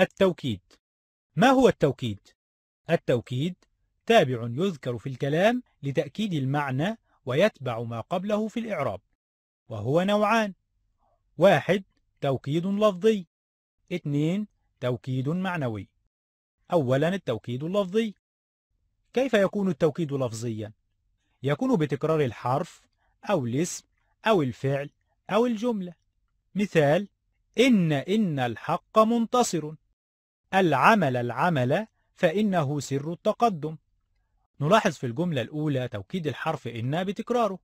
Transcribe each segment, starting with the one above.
التوكيد ما هو التوكيد؟ التوكيد تابع يذكر في الكلام لتأكيد المعنى ويتبع ما قبله في الإعراب وهو نوعان واحد توكيد لفظي اثنين توكيد معنوي أولا التوكيد اللفظي كيف يكون التوكيد لفظيا؟ يكون بتكرار الحرف أو الاسم أو الفعل أو الجملة مثال إن إن الحق منتصر العمل العمل فإنه سر التقدم نلاحظ في الجملة الأولى توكيد الحرف إن بتكراره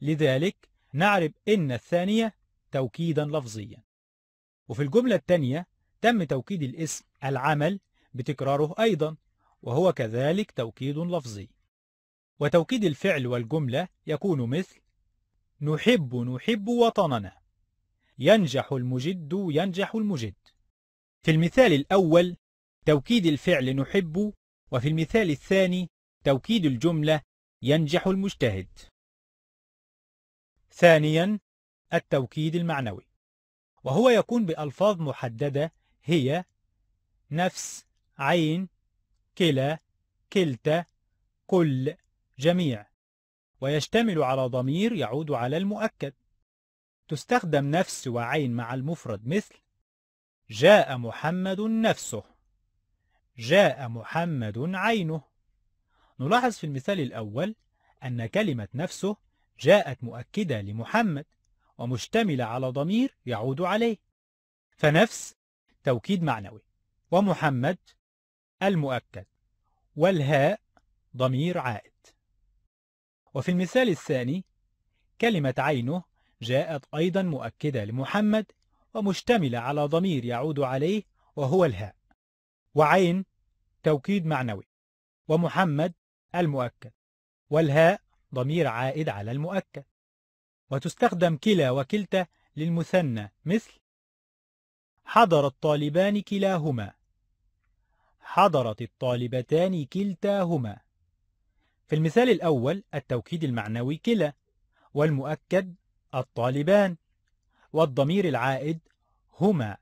لذلك نعرب إن الثانية توكيدا لفظيا وفي الجملة الثانية تم توكيد الاسم العمل بتكراره أيضا وهو كذلك توكيد لفظي وتوكيد الفعل والجملة يكون مثل نحب نحب وطننا ينجح المجد ينجح المجد في المثال الأول توكيد الفعل نحب وفي المثال الثاني توكيد الجملة ينجح المجتهد ثانيا التوكيد المعنوي وهو يكون بألفاظ محددة هي نفس عين كلا كلتا كل جميع ويشتمل على ضمير يعود على المؤكد تستخدم نفس وعين مع المفرد مثل جاء محمد نفسه جاء محمد عينه نلاحظ في المثال الأول أن كلمة نفسه جاءت مؤكدة لمحمد ومشتملة على ضمير يعود عليه فنفس توكيد معنوي ومحمد المؤكد والهاء ضمير عائد وفي المثال الثاني كلمة عينه جاءت أيضا مؤكدة لمحمد ومشتملة على ضمير يعود عليه وهو الهاء وعين توكيد معنوي ومحمد المؤكد والهاء ضمير عائد على المؤكد وتستخدم كلا وكلتا للمثنى مثل حضر الطالبان كلاهما حضرت الطالبتان كلتاهما في المثال الأول التوكيد المعنوي كلا والمؤكد الطالبان والضمير العائد هما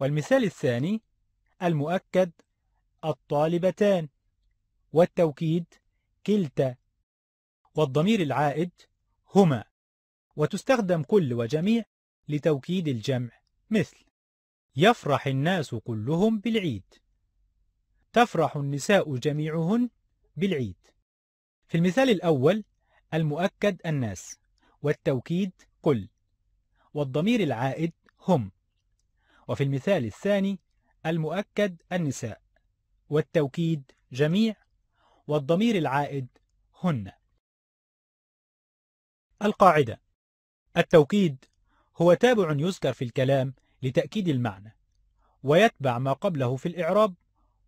والمثال الثاني المؤكد الطالبتان والتوكيد كلتا والضمير العائد هما وتستخدم كل وجميع لتوكيد الجمع مثل يفرح الناس كلهم بالعيد تفرح النساء جميعهن بالعيد في المثال الأول المؤكد الناس والتوكيد كل والضمير العائد هم وفي المثال الثاني المؤكد النساء والتوكيد جميع والضمير العائد هن القاعدة التوكيد هو تابع يذكر في الكلام لتأكيد المعنى ويتبع ما قبله في الإعراب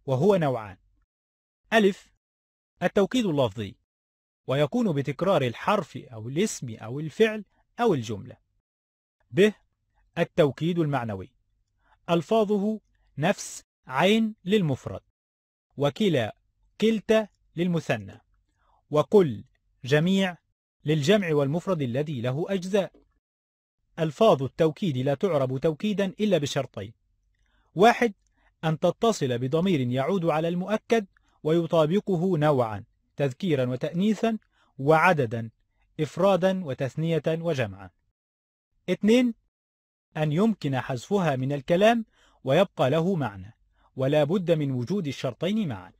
وهو نوعان ألف التوكيد اللفظي ويكون بتكرار الحرف أو الاسم أو الفعل أو الجملة به التوكيد المعنوي ألفاظه نفس عين للمفرد وكلا كلتا للمثنى وكل جميع للجمع والمفرد الذي له أجزاء ألفاظ التوكيد لا تعرب توكيدا إلا بشرطين واحد أن تتصل بضمير يعود على المؤكد ويطابقه نوعا تذكيرا وتأنيثا وعددا إفرادا وتثنية وجمعا اثنين أن يمكن حذفها من الكلام ويبقى له معنى ولا بد من وجود الشرطين معا